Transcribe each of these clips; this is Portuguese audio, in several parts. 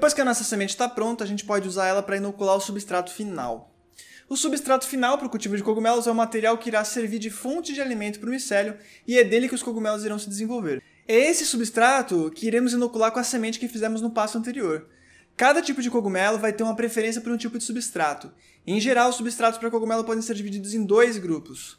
Depois que a nossa semente está pronta, a gente pode usar ela para inocular o substrato final. O substrato final para o cultivo de cogumelos é o material que irá servir de fonte de alimento para o micélio e é dele que os cogumelos irão se desenvolver. É esse substrato que iremos inocular com a semente que fizemos no passo anterior. Cada tipo de cogumelo vai ter uma preferência por um tipo de substrato. Em geral, os substratos para cogumelo podem ser divididos em dois grupos: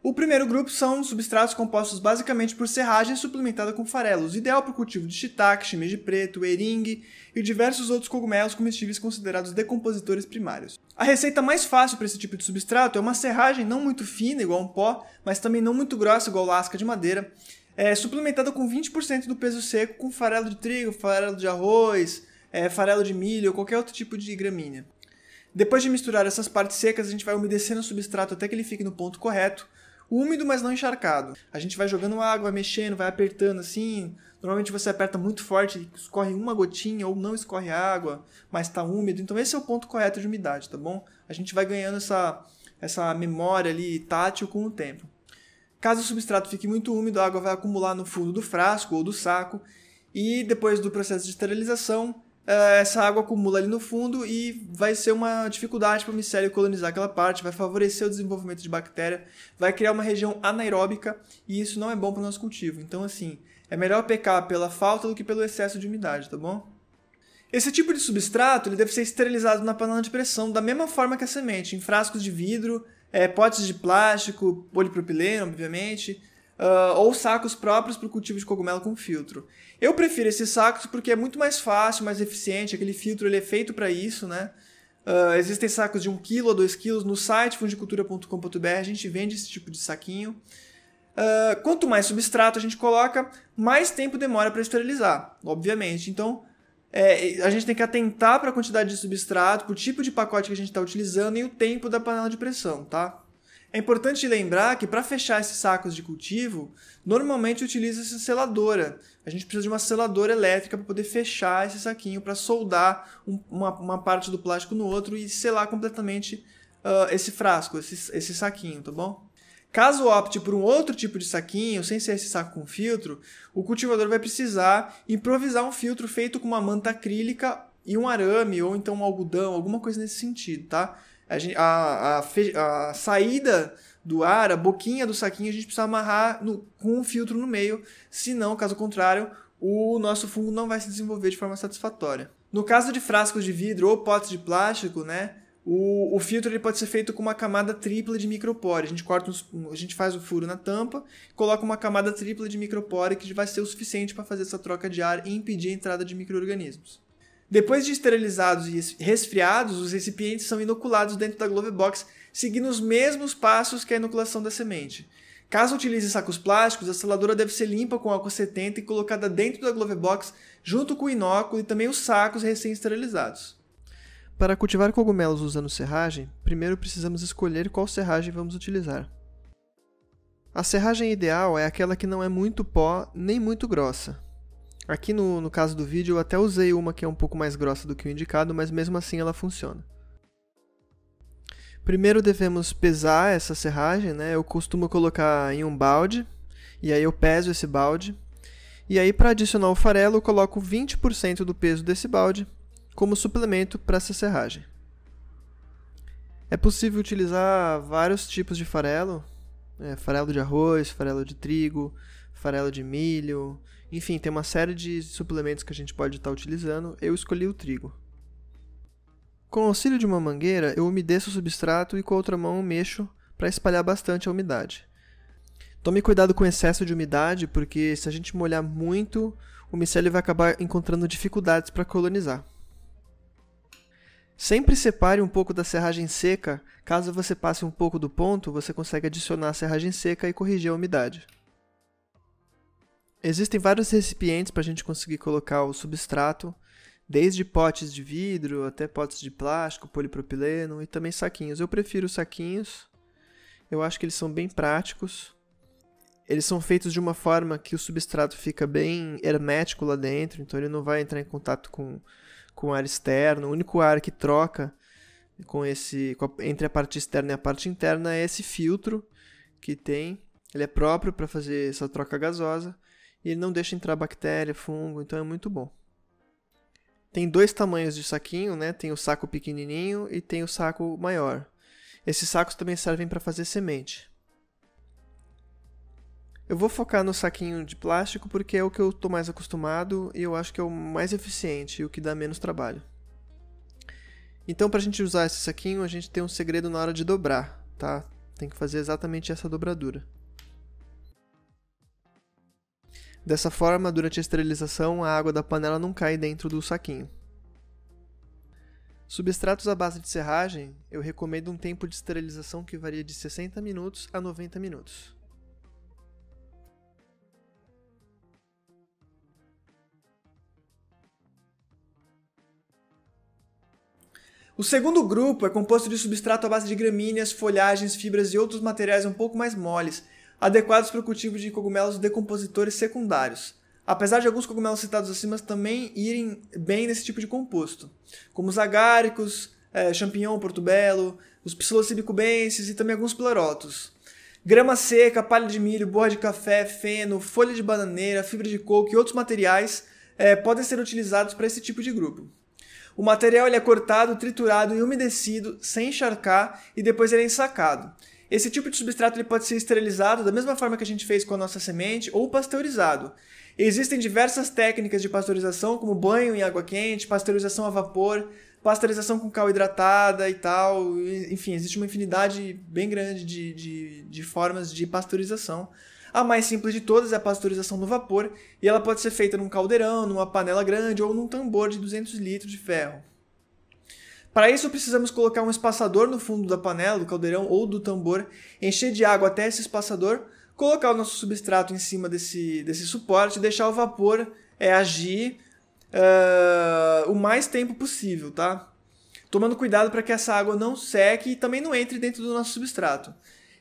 o primeiro grupo são substratos compostos basicamente por serragem suplementada com farelos, ideal para o cultivo de shiitake, shimeji preto, eringue e diversos outros cogumelos comestíveis considerados decompositores primários. A receita mais fácil para esse tipo de substrato é uma serragem não muito fina, igual um pó, mas também não muito grossa, igual lasca de madeira, é, suplementada com 20% do peso seco com farelo de trigo, farelo de arroz, é, farelo de milho ou qualquer outro tipo de gramínea. Depois de misturar essas partes secas, a gente vai umedecendo o substrato até que ele fique no ponto correto, úmido, mas não encharcado. A gente vai jogando água, mexendo, vai apertando assim. Normalmente você aperta muito forte, escorre uma gotinha ou não escorre água, mas está úmido. Então esse é o ponto correto de umidade, tá bom? A gente vai ganhando essa, essa memória ali tátil com o tempo. Caso o substrato fique muito úmido, a água vai acumular no fundo do frasco ou do saco e depois do processo de esterilização é, essa água acumula ali no fundo e vai ser uma dificuldade para o micélio colonizar aquela parte, vai favorecer o desenvolvimento de bactéria, vai criar uma região anaeróbica e isso não é bom para o nosso cultivo. Então, assim, é melhor pecar pela falta do que pelo excesso de umidade, tá bom? Esse tipo de substrato ele deve ser esterilizado na panela de pressão da mesma forma que a semente, em frascos de vidro, é, potes de plástico, polipropileno, obviamente, uh, ou sacos próprios para o cultivo de cogumelo com filtro. Eu prefiro esses sacos porque é muito mais fácil, mais eficiente, aquele filtro ele é feito para isso, né? Uh, existem sacos de 1 kg, 2 kg no site fundicultura.com.br, a gente vende esse tipo de saquinho. Uh, quanto mais substrato a gente coloca, mais tempo demora para esterilizar, obviamente. Então, é, a gente tem que atentar para a quantidade de substrato, para o tipo de pacote que a gente está utilizando e o tempo da panela de pressão, tá? É importante lembrar que para fechar esses sacos de cultivo, normalmente utiliza-se seladora. A gente precisa de uma seladora elétrica para poder fechar esse saquinho, para soldar um, uma, uma, parte do plástico no outro e selar completamente uh, esse frasco, esse, esse saquinho, tá bom? Caso opte por um outro tipo de saquinho, sem ser esse saco com filtro, o cultivador vai precisar improvisar um filtro feito com uma manta acrílica e um arame ou então um algodão, alguma coisa nesse sentido, tá? A, gente, a, a, a saída do ar, a boquinha do saquinho, a gente precisa amarrar no, com um filtro no meio, senão, caso contrário, o nosso fungo não vai se desenvolver de forma satisfatória. No caso de frascos de vidro ou potes de plástico, né, o, o filtro ele pode ser feito com uma camada tripla de micropore. A gente corta, uns, a gente faz o furo na tampa, coloca uma camada tripla de micropore que vai ser o suficiente para fazer essa troca de ar e impedir a entrada de microrganismos. Depois de esterilizados e resfriados, os recipientes são inoculados dentro da Glovebox, seguindo os mesmos passos que a inoculação da semente. Caso utilize sacos plásticos, a seladora deve ser limpa com álcool 70 e colocada dentro da Glovebox junto com o inóculo e também os sacos recém-esterilizados. Para cultivar cogumelos usando serragem, primeiro precisamos escolher qual serragem vamos utilizar. A serragem ideal é aquela que não é muito pó nem muito grossa, Aqui no, no caso do vídeo eu até usei uma que é um pouco mais grossa do que o indicado, mas mesmo assim ela funciona. Primeiro devemos pesar essa serragem, né? Eu costumo colocar em um balde, e aí eu peso esse balde. E aí para adicionar o farelo eu coloco 20% do peso desse balde como suplemento para essa serragem. É possível utilizar vários tipos de farelo, né? farelo de arroz, farelo de trigo, farelo de milho, enfim, tem uma série de suplementos que a gente pode estar tá utilizando. Eu escolhi o trigo. Com o auxílio de uma mangueira, eu umedeço o substrato e com a outra mão mexo para espalhar bastante a umidade. Tome cuidado com o excesso de umidade, porque se a gente molhar muito, o micélio vai acabar encontrando dificuldades para colonizar. Sempre separe um pouco da serragem seca. Caso você passe um pouco do ponto, você consegue adicionar a serragem seca e corrigir a umidade. Existem vários recipientes para a gente conseguir colocar o substrato, desde potes de vidro até potes de plástico, polipropileno e também saquinhos. Eu prefiro os saquinhos, eu acho que eles são bem práticos. Eles são feitos de uma forma que o substrato fica bem hermético lá dentro, então ele não vai entrar em contato com, com ar externo. O único ar que troca com esse com a, entre a parte externa e a parte interna é esse filtro que tem. Ele é próprio para fazer essa troca gasosa e ele não deixa entrar bactéria, fungo, então é muito bom. Tem dois tamanhos de saquinho, né? Tem o saco pequenininho e tem o saco maior. Esses sacos também servem para fazer semente. Eu vou focar no saquinho de plástico porque é o que eu estou mais acostumado e eu acho que é o mais eficiente e o que dá menos trabalho. Então, para a gente usar esse saquinho, a gente tem um segredo na hora de dobrar, tá? Tem que fazer exatamente essa dobradura. Dessa forma, durante a esterilização, a água da panela não cai dentro do saquinho. Substratos à base de serragem, eu recomendo um tempo de esterilização que varia de 60 minutos a 90 minutos. O segundo grupo é composto de substrato à base de gramíneas, folhagens, fibras e outros materiais um pouco mais moles, adequados para o cultivo de cogumelos decompositores secundários, apesar de alguns cogumelos citados acima também irem bem nesse tipo de composto, como os agáricos, é, champignon, portobello, os psilocibicubenses e também alguns pleurotos. Grama seca, palha de milho, borra de café, feno, folha de bananeira, fibra de coco e outros materiais é, podem ser utilizados para esse tipo de grupo. O material ele é cortado, triturado e umedecido sem encharcar e depois ele é ensacado. Esse tipo de substrato ele pode ser esterilizado da mesma forma que a gente fez com a nossa semente ou pasteurizado. Existem diversas técnicas de pasteurização, como banho em água quente, pasteurização a vapor, pasteurização com cal hidratada e tal. Enfim, existe uma infinidade bem grande de, de, de formas de pasteurização. A mais simples de todas é a pasteurização no vapor, e ela pode ser feita num caldeirão, numa panela grande ou num tambor de 200 litros de ferro. Para isso, precisamos colocar um espaçador no fundo da panela, do caldeirão ou do tambor, encher de água até esse espaçador, colocar o nosso substrato em cima desse, desse suporte, deixar o vapor é, agir uh, o mais tempo possível, tá? Tomando cuidado para que essa água não seque e também não entre dentro do nosso substrato.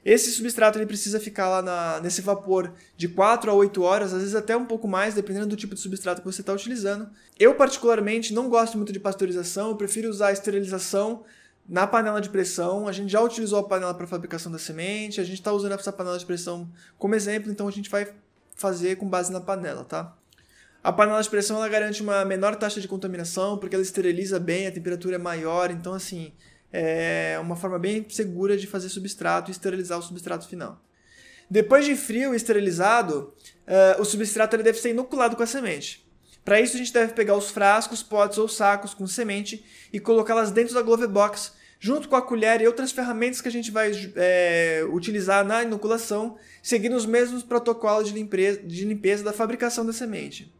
Esse substrato ele precisa ficar lá na, nesse vapor de 4 a 8 horas, às vezes até um pouco mais, dependendo do tipo de substrato que você está utilizando. Eu, particularmente, não gosto muito de pasteurização, eu prefiro usar a esterilização na panela de pressão. A gente já utilizou a panela para fabricação da semente, a gente está usando essa panela de pressão como exemplo, então a gente vai fazer com base na panela, tá? A panela de pressão ela garante uma menor taxa de contaminação, porque ela esteriliza bem, a temperatura é maior, então assim, é uma forma bem segura de fazer substrato e esterilizar o substrato final. Depois de frio e esterilizado, uh, o substrato ele deve ser inoculado com a semente. Para isso, a gente deve pegar os frascos, potes ou sacos com semente e colocá-las dentro da Glove Box, junto com a colher e outras ferramentas que a gente vai é, utilizar na inoculação, seguindo os mesmos protocolos de limpeza, de limpeza da fabricação da semente.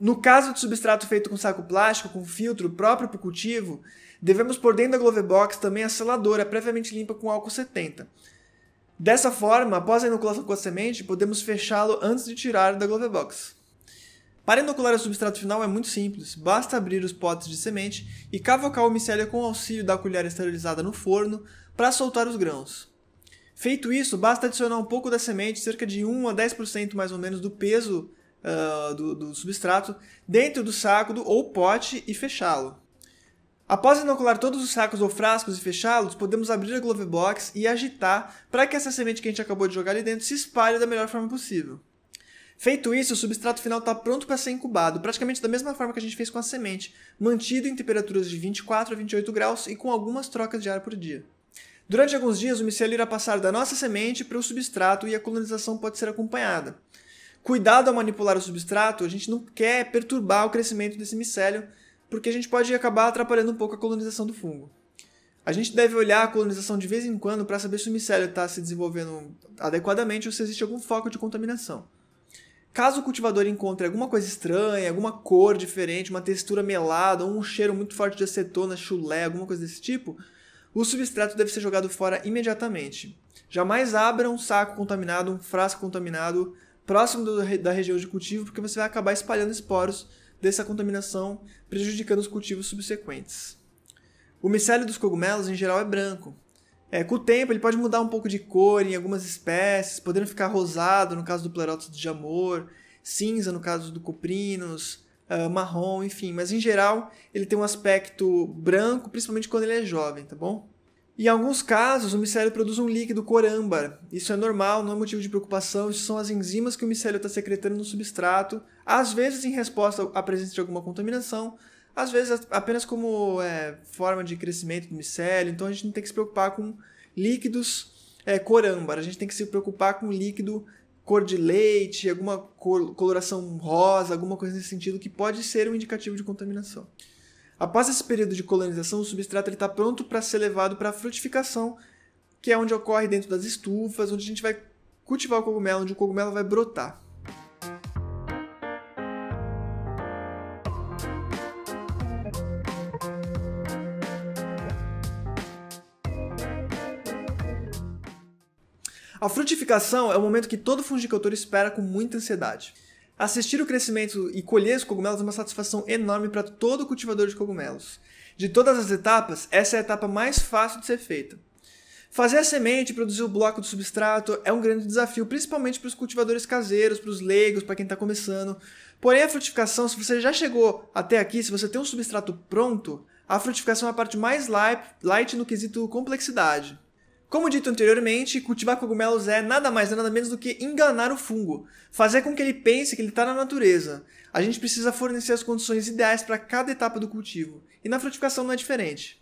No caso de substrato feito com saco plástico, com filtro próprio para o cultivo, Devemos pôr dentro da Glovebox também a seladora, previamente limpa com álcool 70. Dessa forma, após a inoculação com a semente, podemos fechá-lo antes de tirar da Glovebox. Para inocular o substrato final é muito simples, basta abrir os potes de semente e cavocar o micélio com o auxílio da colher esterilizada no forno para soltar os grãos. Feito isso, basta adicionar um pouco da semente, cerca de 1 a 10% mais ou menos do peso uh, do, do substrato, dentro do saco do, ou pote e fechá-lo. Após inocular todos os sacos ou frascos e fechá-los, podemos abrir a Glove Box e agitar para que essa semente que a gente acabou de jogar ali dentro se espalhe da melhor forma possível. Feito isso, o substrato final está pronto para ser incubado, praticamente da mesma forma que a gente fez com a semente, mantido em temperaturas de 24 a 28 graus e com algumas trocas de ar por dia. Durante alguns dias, o micélio irá passar da nossa semente para o substrato e a colonização pode ser acompanhada. Cuidado ao manipular o substrato, a gente não quer perturbar o crescimento desse micélio, porque a gente pode acabar atrapalhando um pouco a colonização do fungo. A gente deve olhar a colonização de vez em quando para saber se o micélio está se desenvolvendo adequadamente ou se existe algum foco de contaminação. Caso o cultivador encontre alguma coisa estranha, alguma cor diferente, uma textura melada ou um cheiro muito forte de acetona, chulé, alguma coisa desse tipo, o substrato deve ser jogado fora imediatamente. Jamais abra um saco contaminado, um frasco contaminado próximo do, da região de cultivo, porque você vai acabar espalhando esporos dessa contaminação, prejudicando os cultivos subsequentes. O micélio dos cogumelos, em geral, é branco. É, com o tempo, ele pode mudar um pouco de cor em algumas espécies, podendo ficar rosado no caso do Pleurotus de amor, cinza no caso do cuprinus, uh, ah, marrom, enfim. Mas, em geral, ele tem um aspecto branco, principalmente quando ele é jovem, tá bom? Em alguns casos, o micélio produz um líquido âmbar. Isso é normal, não é motivo de preocupação, isso são as enzimas que o micélio está secretando no substrato, às vezes em resposta à presença de alguma contaminação, às vezes apenas como é, forma de crescimento do micélio, então a gente não tem que se preocupar com líquidos é, âmbar, a gente tem que se preocupar com líquido cor de leite, alguma cor, coloração rosa, alguma coisa nesse sentido que pode ser um indicativo de contaminação. Após esse período de colonização, o substrato está pronto para ser levado para a frutificação, que é onde ocorre dentro das estufas, onde a gente vai cultivar o cogumelo, onde o cogumelo vai brotar. A frutificação é o momento que todo fungicultor espera com muita ansiedade. Assistir o crescimento e colher os cogumelos é uma satisfação enorme para todo cultivador de cogumelos. De todas as etapas, essa é a etapa mais fácil de ser feita. Fazer a semente e produzir o bloco do substrato é um grande desafio, principalmente para os cultivadores caseiros, para os leigos, para quem está começando. Porém, a frutificação, se você já chegou até aqui, se você tem um substrato pronto, a frutificação é a parte mais light no quesito complexidade. Como dito anteriormente, cultivar cogumelos é nada mais nada menos do que enganar o fungo, fazer com que ele pense que ele está na natureza. A gente precisa fornecer as condições ideais para cada etapa do cultivo, e na frutificação não é diferente.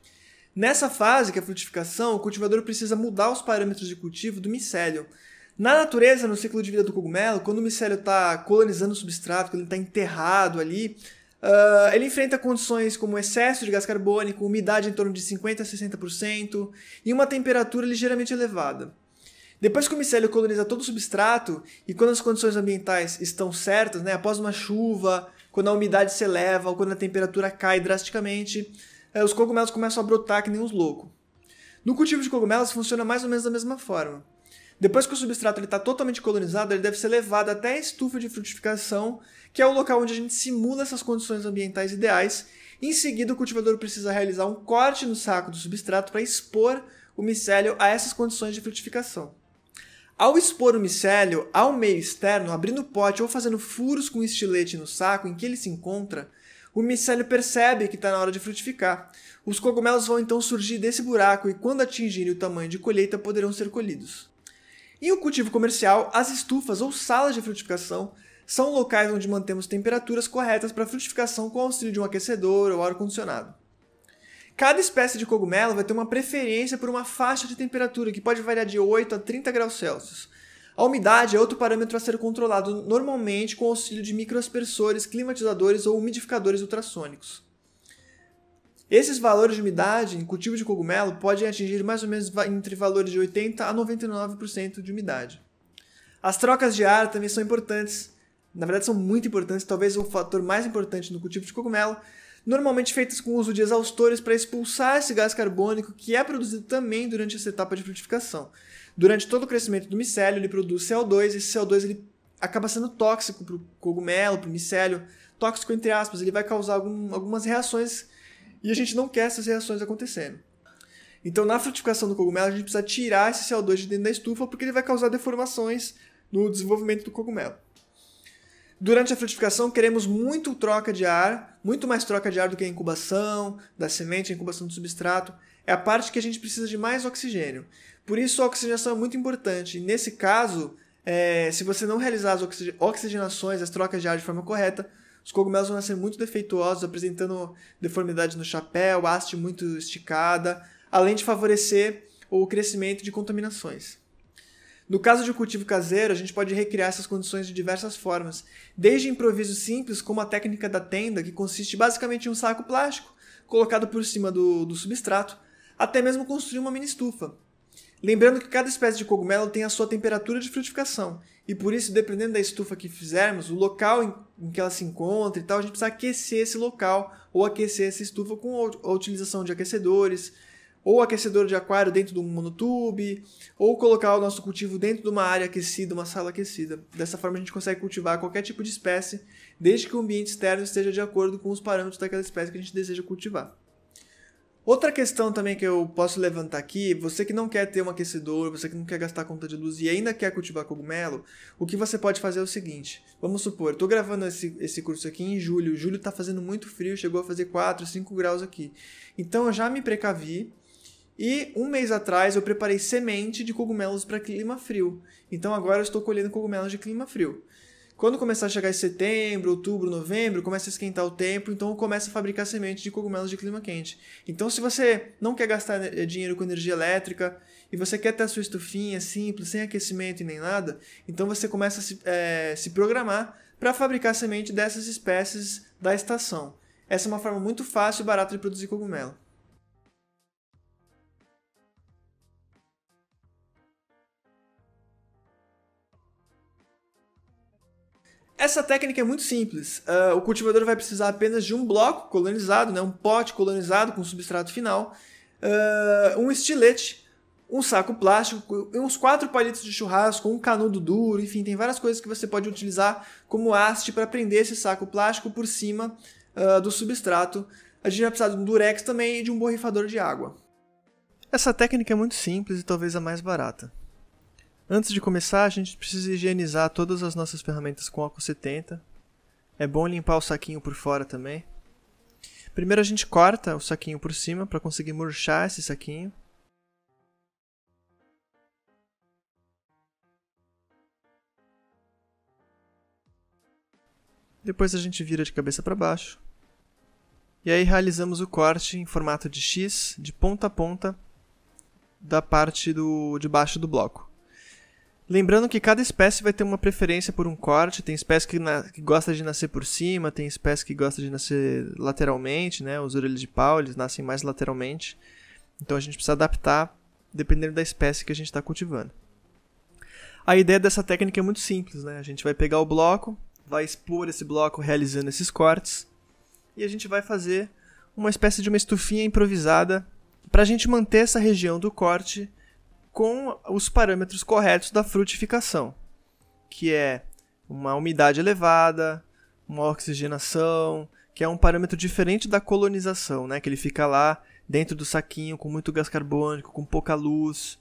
Nessa fase, que é a frutificação, o cultivador precisa mudar os parâmetros de cultivo do micélio. Na natureza, no ciclo de vida do cogumelo, quando o micélio está colonizando o substrato, quando ele está enterrado ali, Uh, ele enfrenta condições como excesso de gás carbônico, umidade em torno de 50% a 60% e uma temperatura ligeiramente elevada. Depois que o micélio coloniza todo o substrato e quando as condições ambientais estão certas, né, após uma chuva, quando a umidade se eleva ou quando a temperatura cai drasticamente, uh, os cogumelos começam a brotar que nem uns loucos. No cultivo de cogumelos funciona mais ou menos da mesma forma. Depois que o substrato está totalmente colonizado, ele deve ser levado até a estufa de frutificação, que é o local onde a gente simula essas condições ambientais ideais. Em seguida, o cultivador precisa realizar um corte no saco do substrato para expor o micélio a essas condições de frutificação. Ao expor o micélio ao meio externo, abrindo o pote ou fazendo furos com estilete no saco em que ele se encontra, o micélio percebe que está na hora de frutificar. Os cogumelos vão então surgir desse buraco e, quando atingirem o tamanho de colheita, poderão ser colhidos. Em um cultivo comercial, as estufas ou salas de frutificação são locais onde mantemos temperaturas corretas para frutificação com auxílio de um aquecedor ou ar-condicionado. Cada espécie de cogumelo vai ter uma preferência por uma faixa de temperatura que pode variar de 8 a 30 graus Celsius. A umidade é outro parâmetro a ser controlado normalmente com auxílio de microaspersores, climatizadores ou umidificadores ultrassônicos. Esses valores de umidade em cultivo de cogumelo podem atingir mais ou menos entre valores de 80 a 99% de umidade. As trocas de ar também são importantes na verdade são muito importantes, talvez o fator mais importante no cultivo de cogumelo, normalmente feitas com o uso de exaustores para expulsar esse gás carbônico que é produzido também durante essa etapa de frutificação. Durante todo o crescimento do micélio, ele produz CO2, e esse CO2 ele acaba sendo tóxico para o cogumelo, para o micélio, tóxico entre aspas, ele vai causar algum, algumas reações e a gente não quer essas reações acontecendo. Então, na frutificação do cogumelo, a gente precisa tirar esse CO2 de dentro da estufa porque ele vai causar deformações no desenvolvimento do cogumelo. Durante a frutificação, queremos muito troca de ar, muito mais troca de ar do que a incubação, da semente, a incubação do substrato. É a parte que a gente precisa de mais oxigênio. Por isso, a oxigenação é muito importante. Nesse caso, é, se você não realizar as oxigenações, as trocas de ar de forma correta, os cogumelos vão nascer muito defeituosos, apresentando deformidades no chapéu, haste muito esticada, além de favorecer o crescimento de contaminações. No caso de um cultivo caseiro, a gente pode recriar essas condições de diversas formas, desde improviso simples, como a técnica da tenda, que consiste basicamente em um saco plástico colocado por cima do, do substrato, até mesmo construir uma mini estufa. Lembrando que cada espécie de cogumelo tem a sua temperatura de frutificação, e por isso, dependendo da estufa que fizermos, o local em, em que ela se encontra e tal, a gente precisa aquecer esse local ou aquecer essa estufa com a utilização de aquecedores, ou aquecedor de aquário dentro de um monotube, ou colocar o nosso cultivo dentro de uma área aquecida, uma sala aquecida. Dessa forma a gente consegue cultivar qualquer tipo de espécie, desde que o ambiente externo esteja de acordo com os parâmetros daquela espécie que a gente deseja cultivar. Outra questão também que eu posso levantar aqui, você que não quer ter um aquecedor, você que não quer gastar conta de luz e ainda quer cultivar cogumelo, o que você pode fazer é o seguinte, vamos supor, estou gravando esse, esse curso aqui em julho, julho está fazendo muito frio, chegou a fazer 4, 5 graus aqui, então eu já me precavi, e um mês atrás eu preparei semente de cogumelos para clima frio. Então agora eu estou colhendo cogumelos de clima frio. Quando começar a chegar em setembro, outubro, novembro, começa a esquentar o tempo, então começa a fabricar semente de cogumelos de clima quente. Então, se você não quer gastar eh, dinheiro com energia elétrica e você quer ter a sua estufinha simples, sem aquecimento e nem nada, então você começa a se, é, se programar para fabricar semente dessas espécies da estação. Essa é uma forma muito fácil e barata de produzir cogumelo. Essa técnica é muito simples. Uh, o cultivador vai precisar apenas de um bloco colonizado, né, um pote colonizado com substrato final, uh, um estilete, um saco plástico, uns quatro palitos de churrasco, um canudo duro, enfim, tem várias coisas que você pode utilizar como haste para prender esse saco plástico por cima uh, do substrato. A gente vai precisar de um durex também e de um borrifador de água. Essa técnica é muito simples e talvez a mais barata. Antes de começar, a gente precisa higienizar todas as nossas ferramentas com álcool 70. É bom limpar o saquinho por fora também. Primeiro a gente corta o saquinho por cima para conseguir murchar esse saquinho. Depois a gente vira de cabeça para baixo. E aí realizamos o corte em formato de X, de ponta a ponta, da parte do, de baixo do bloco. Lembrando que cada espécie vai ter uma preferência por um corte. Tem espécie que, na, que gosta de nascer por cima, tem espécie que gosta de nascer lateralmente, né? Os orelhos de pau, eles nascem mais lateralmente. Então a gente precisa adaptar dependendo da espécie que a gente está cultivando. A ideia dessa técnica é muito simples, né? A gente vai pegar o bloco, vai expor esse bloco realizando esses cortes e a gente vai fazer uma espécie de uma estufinha improvisada para a gente manter essa região do corte com os parâmetros corretos da frutificação, que é uma umidade elevada, uma oxigenação, que é um parâmetro diferente da colonização, né? Que ele fica lá dentro do saquinho com muito gás carbônico, com pouca luz.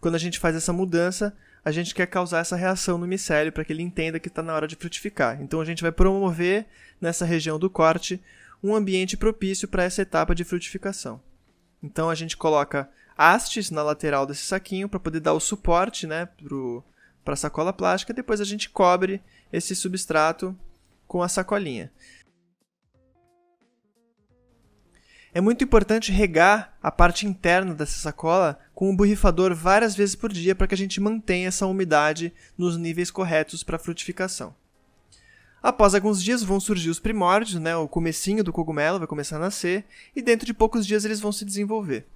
Quando a gente faz essa mudança, a gente quer causar essa reação no micélio para que ele entenda que está na hora de frutificar. Então a gente vai promover nessa região do corte um ambiente propício para essa etapa de frutificação. Então a gente coloca hastes na lateral desse saquinho para poder dar o suporte né, para a sacola plástica. Depois a gente cobre esse substrato com a sacolinha. É muito importante regar a parte interna dessa sacola com o borrifador várias vezes por dia para que a gente mantenha essa umidade nos níveis corretos para frutificação. Após alguns dias vão surgir os primórdios, né, o comecinho do cogumelo vai começar a nascer e dentro de poucos dias eles vão se desenvolver.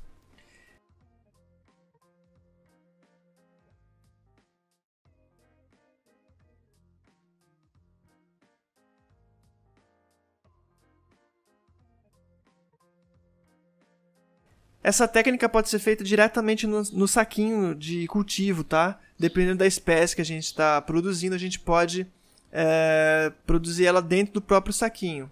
Essa técnica pode ser feita diretamente no, no saquinho de cultivo, tá? Dependendo da espécie que a gente está produzindo, a gente pode é, produzir ela dentro do próprio saquinho.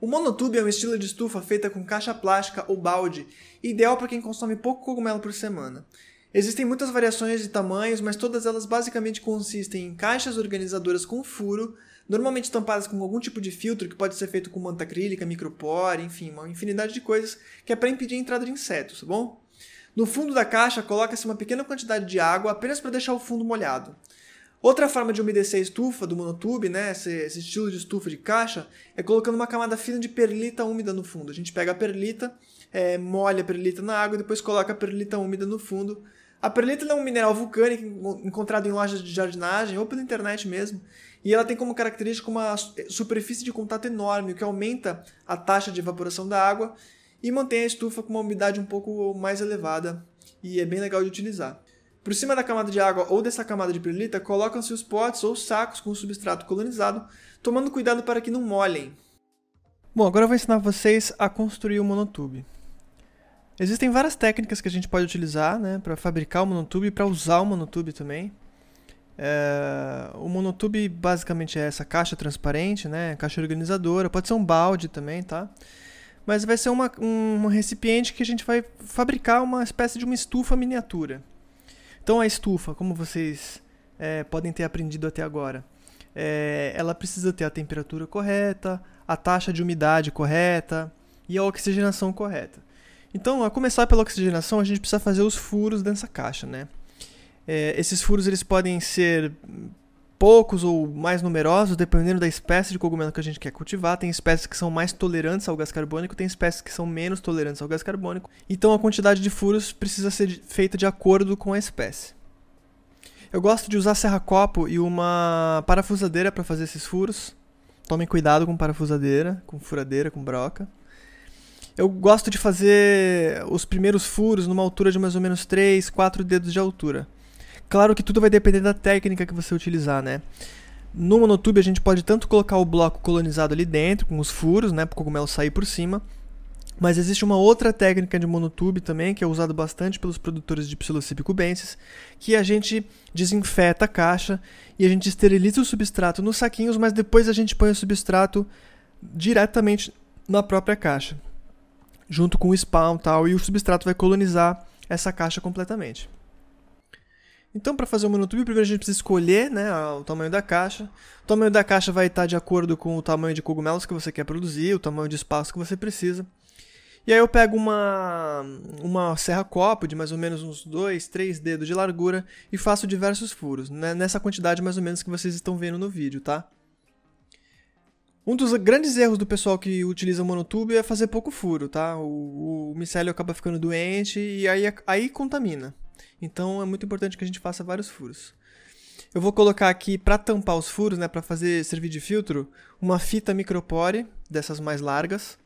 O monotube é um estilo de estufa feita com caixa plástica ou balde, ideal para quem consome pouco cogumelo por semana. Existem muitas variações de tamanhos, mas todas elas basicamente consistem em caixas organizadoras com furo, normalmente tampadas com algum tipo de filtro que pode ser feito com manta acrílica, micropore, enfim, uma infinidade de coisas que é para impedir a entrada de insetos, tá bom? No fundo da caixa coloca-se uma pequena quantidade de água apenas para deixar o fundo molhado. Outra forma de umedecer a estufa do monotube, né, esse, esse, estilo de estufa de caixa, é colocando uma camada fina de perlita úmida no fundo. A gente pega a perlita, é, molha a perlita na água e depois coloca a perlita úmida no fundo. A perlita é um mineral vulcânico encontrado em lojas de jardinagem ou pela internet mesmo, e ela tem como característica uma eh, superfície de contato enorme, o que aumenta a taxa de evaporação da água e mantém a estufa com uma umidade um pouco mais elevada, e é bem legal de utilizar. Por cima da camada de água ou dessa camada de perlita, colocam-se os potes ou sacos com substrato colonizado, tomando cuidado para que não molhem. Bom, agora eu vou ensinar vocês a construir o monotube. Existem várias técnicas que a gente pode utilizar né, para fabricar o monotube e para usar o monotube também. É... o monotube basicamente é essa caixa transparente, né, caixa organizadora, pode ser um balde também, tá? Mas vai ser uma, um recipiente que a gente vai fabricar uma espécie de uma estufa miniatura. Então a estufa, como vocês é, podem ter aprendido até agora, é, ela precisa ter a temperatura correta, a taxa de umidade correta e a oxigenação correta. Então, a começar pela oxigenação, a gente precisa fazer os furos dessa caixa, né? É, esses furos eles podem ser poucos ou mais numerosos, dependendo da espécie de cogumelo que a gente quer cultivar. Tem espécies que são mais tolerantes ao gás carbônico, tem espécies que são menos tolerantes ao gás carbônico. Então a quantidade de furos precisa ser feita de acordo com a espécie. Eu gosto de usar serra-copo e uma parafusadeira para fazer esses furos. Tomem cuidado com parafusadeira, com furadeira, com broca. Eu gosto de fazer os primeiros furos numa altura de mais ou menos 3, 4 dedos de altura. Claro que tudo vai depender da técnica que você utilizar, né? No monotube a gente pode tanto colocar o bloco colonizado ali dentro, com os furos, né, para o cogumelo sair por cima, mas existe uma outra técnica de monotube também, que é usada bastante pelos produtores de psilocybe cubensis, que a gente desinfeta a caixa e a gente esteriliza o substrato nos saquinhos, mas depois a gente põe o substrato diretamente na própria caixa, junto com o spawn e tal, e o substrato vai colonizar essa caixa completamente. Então, para fazer o monotube, primeiro a gente precisa escolher né, o tamanho da caixa. O tamanho da caixa vai estar de acordo com o tamanho de cogumelos que você quer produzir, o tamanho de espaço que você precisa. E aí eu pego uma, uma serra-copo de mais ou menos uns 2, 3 dedos de largura e faço diversos furos, né, nessa quantidade mais ou menos que vocês estão vendo no vídeo, tá? Um dos grandes erros do pessoal que utiliza monotube é fazer pouco furo, tá? O, o micélio acaba ficando doente e aí, aí contamina. Então é muito importante que a gente faça vários furos. Eu vou colocar aqui para tampar os furos, né, para fazer servir de filtro, uma fita micropore dessas mais largas.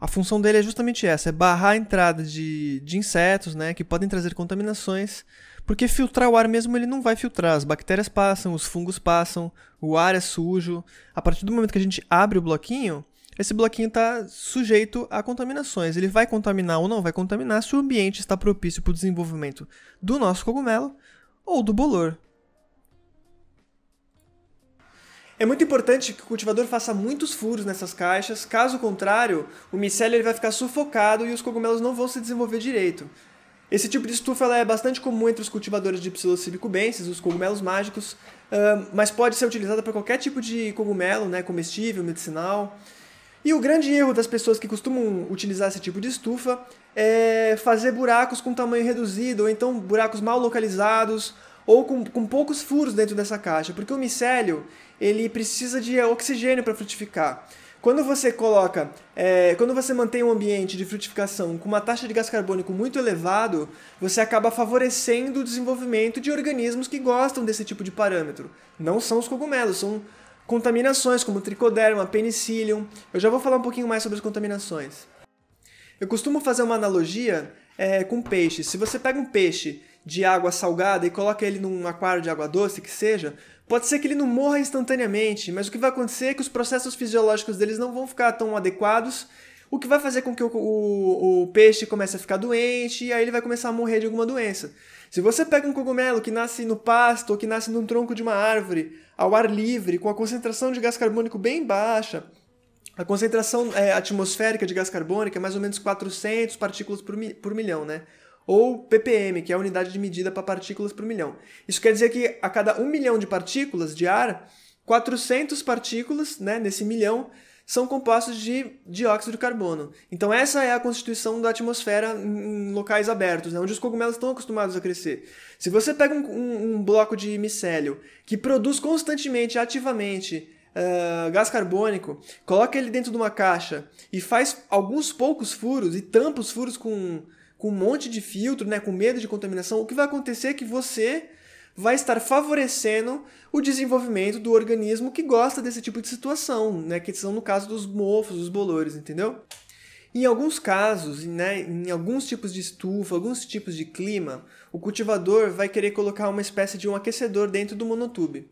A função dele é justamente essa, é barrar a entrada de, de insetos, né, que podem trazer contaminações, porque filtrar o ar mesmo ele não vai filtrar, as bactérias passam, os fungos passam, o ar é sujo. A partir do momento que a gente abre o bloquinho, esse bloquinho está sujeito a contaminações. Ele vai contaminar ou não vai contaminar se o ambiente está propício para o desenvolvimento do nosso cogumelo ou do bolor. É muito importante que o cultivador faça muitos furos nessas caixas, caso contrário, o micélio ele vai ficar sufocado e os cogumelos não vão se desenvolver direito. Esse tipo de estufa é bastante comum entre os cultivadores de psilocíbio cubensis, os cogumelos mágicos, mas pode ser utilizada para qualquer tipo de cogumelo, né, comestível, medicinal. E o grande erro das pessoas que costumam utilizar esse tipo de estufa é fazer buracos com tamanho reduzido, ou então buracos mal localizados, ou com, com poucos furos dentro dessa caixa, porque o micélio ele precisa de oxigênio para frutificar. Quando você coloca, é, quando você mantém um ambiente de frutificação com uma taxa de gás carbônico muito elevado, você acaba favorecendo o desenvolvimento de organismos que gostam desse tipo de parâmetro. Não são os cogumelos, são Contaminações como tricoderma, penicillium. Eu já vou falar um pouquinho mais sobre as contaminações. Eu costumo fazer uma analogia é, com peixe. Se você pega um peixe de água salgada e coloca ele num aquário de água doce, que seja, pode ser que ele não morra instantaneamente, mas o que vai acontecer é que os processos fisiológicos deles não vão ficar tão adequados, o que vai fazer com que o, o, o peixe comece a ficar doente e aí ele vai começar a morrer de alguma doença. Se você pega um cogumelo que nasce no pasto ou que nasce num tronco de uma árvore, ao ar livre, com a concentração de gás carbônico bem baixa, a concentração é, atmosférica de gás carbônico é mais ou menos 400 partículas por, mi por milhão, né? Ou ppm, que é a unidade de medida para partículas por milhão. Isso quer dizer que a cada um milhão de partículas de ar, 400 partículas né, nesse milhão são compostos de dióxido de carbono. Então essa é a constituição da atmosfera em locais abertos, né, onde os cogumelos estão acostumados a crescer. Se você pega um, um, um bloco de micélio que produz constantemente, ativamente, Uh, gás carbônico, coloca ele dentro de uma caixa e faz alguns poucos furos e tampa os furos com, com um monte de filtro, né, com medo de contaminação, o que vai acontecer é que você vai estar favorecendo o desenvolvimento do organismo que gosta desse tipo de situação, né? Que são no caso dos mofos, dos bolores, entendeu? Em alguns casos, né, em alguns tipos de estufa, alguns tipos de clima, o cultivador vai querer colocar uma espécie de um aquecedor dentro do monotube.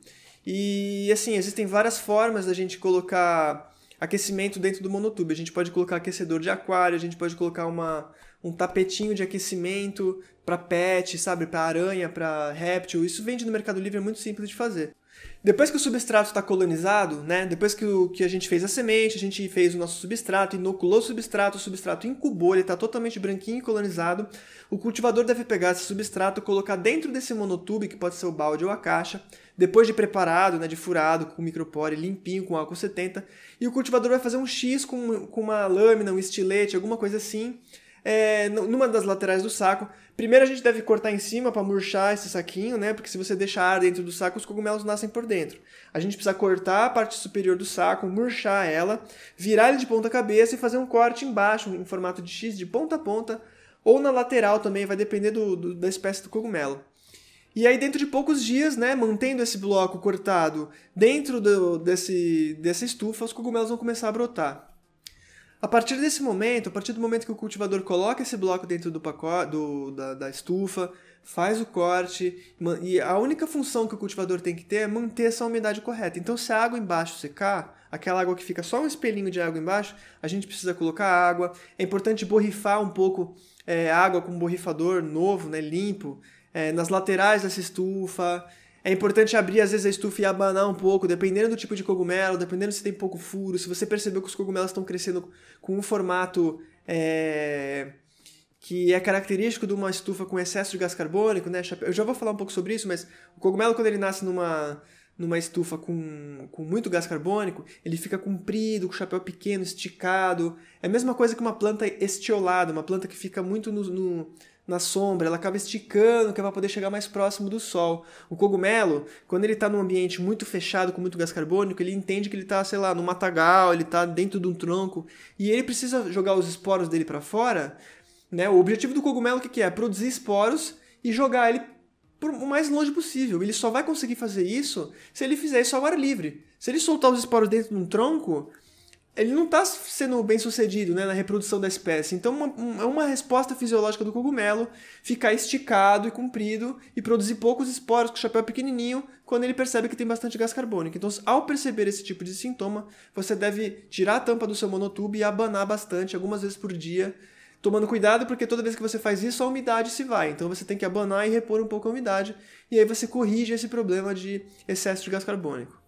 E assim, existem várias formas da gente colocar aquecimento dentro do monotube. A gente pode colocar aquecedor de aquário, a gente pode colocar uma, um tapetinho de aquecimento para pet, sabe, para aranha, para réptil. Isso vende no Mercado Livre, é muito simples de fazer. Depois que o substrato está colonizado, né? Depois que, o, que a gente fez a semente, a gente fez o nosso substrato, inoculou o substrato, o substrato incubou, ele está totalmente branquinho e colonizado. O cultivador deve pegar esse substrato, colocar dentro desse monotube, que pode ser o balde ou a caixa, depois de preparado, né, de furado, com micropore limpinho, com álcool 70, e o cultivador vai fazer um X com, com uma lâmina, um estilete, alguma coisa assim, é, numa das laterais do saco. Primeiro a gente deve cortar em cima para murchar esse saquinho, né? Porque se você deixar ar dentro do saco, os cogumelos nascem por dentro. A gente precisa cortar a parte superior do saco, murchar ela, virar ele de ponta cabeça e fazer um corte embaixo em formato de X de ponta a ponta ou na lateral também, vai depender do, do da espécie do cogumelo. E aí, dentro de poucos dias, né, mantendo esse bloco cortado dentro do, desse, dessa estufa, os cogumelos vão começar a brotar. A partir desse momento, a partir do momento que o cultivador coloca esse bloco dentro do pacote, do, da, da estufa, faz o corte, e a única função que o cultivador tem que ter é manter essa umidade correta. Então, se a água embaixo secar, aquela água que fica só um espelhinho de água embaixo, a gente precisa colocar água. É importante borrifar um pouco é, água com um borrifador novo, né, limpo, é, nas laterais dessa estufa, é importante abrir às vezes a estufa e abanar um pouco, dependendo do tipo de cogumelo, dependendo se tem pouco furo, se você percebeu que os cogumelos estão crescendo com um formato é, que é característico de uma estufa com excesso de gás carbônico, né? Eu já vou falar um pouco sobre isso, mas o cogumelo quando ele nasce numa numa estufa com, com muito gás carbônico, ele fica comprido, com o chapéu pequeno, esticado. É a mesma coisa que uma planta estiolada, uma planta que fica muito no, no, na sombra, ela acaba esticando que é para poder chegar mais próximo do sol. O cogumelo, quando ele está num ambiente muito fechado com muito gás carbônico, ele entende que ele está, sei lá, no matagal, ele está dentro de um tronco e ele precisa jogar os esporos dele para fora. Né? O objetivo do cogumelo o que, que é? Produzir esporos e jogar ele o mais longe possível. Ele só vai conseguir fazer isso se ele fizer isso ao ar livre. Se ele soltar os esporos dentro de um tronco, ele não está sendo bem sucedido né, na reprodução da espécie. Então, uma, é uma resposta fisiológica do cogumelo ficar esticado e comprido e produzir poucos esporos com o chapéu pequenininho quando ele percebe que tem bastante gás carbônico. Então, ao perceber esse tipo de sintoma, você deve tirar a tampa do seu monotube e abanar bastante, algumas vezes por dia, tomando cuidado porque toda vez que você faz isso, a umidade se vai. Então, você tem que abanar e repor um pouco a umidade. E aí você corrige esse problema de excesso de gás carbônico.